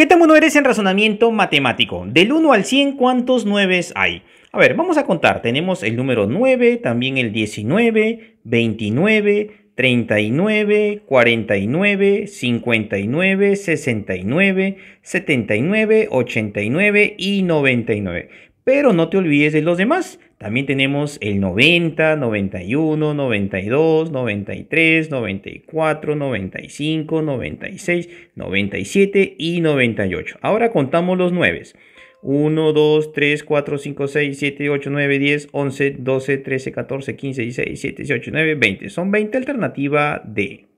¿Qué tan bueno eres en razonamiento matemático? Del 1 al 100, ¿cuántos 9 hay? A ver, vamos a contar. Tenemos el número 9, también el 19, 29, 39, 49, 59, 69, 79, 89 y 99. Pero no te olvides de los demás. También tenemos el 90, 91, 92, 93, 94, 95, 96, 97 y 98. Ahora contamos los 9. 1, 2, 3, 4, 5, 6, 7, 8, 9, 10, 11, 12, 13, 14, 15, 16, 17, 18, 19, 20. Son 20 alternativa de.